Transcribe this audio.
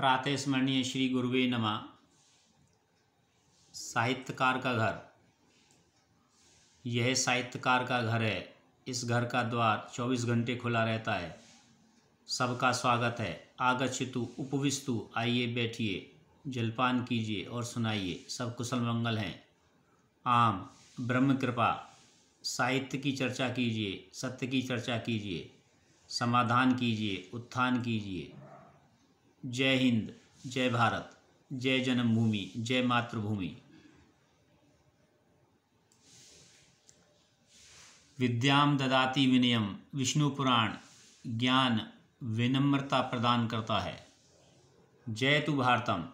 प्रातः स्मरणीय श्री गुरुवे नमा साहित्यकार का घर यह साहित्यकार का घर है इस घर का द्वार 24 घंटे खुला रहता है सबका स्वागत है आगछितु उपविस्तु आइए बैठिए जलपान कीजिए और सुनाइए सब कुशल मंगल हैं आम ब्रह्म कृपा साहित्य की चर्चा कीजिए सत्य की चर्चा कीजिए समाधान कीजिए उत्थान कीजिए जय हिंद जय भारत जय जन्मभूमि जय मातृभूमि विद्याम ददाति विनयम विष्णु पुराण ज्ञान विनम्रता प्रदान करता है जय तु भारतम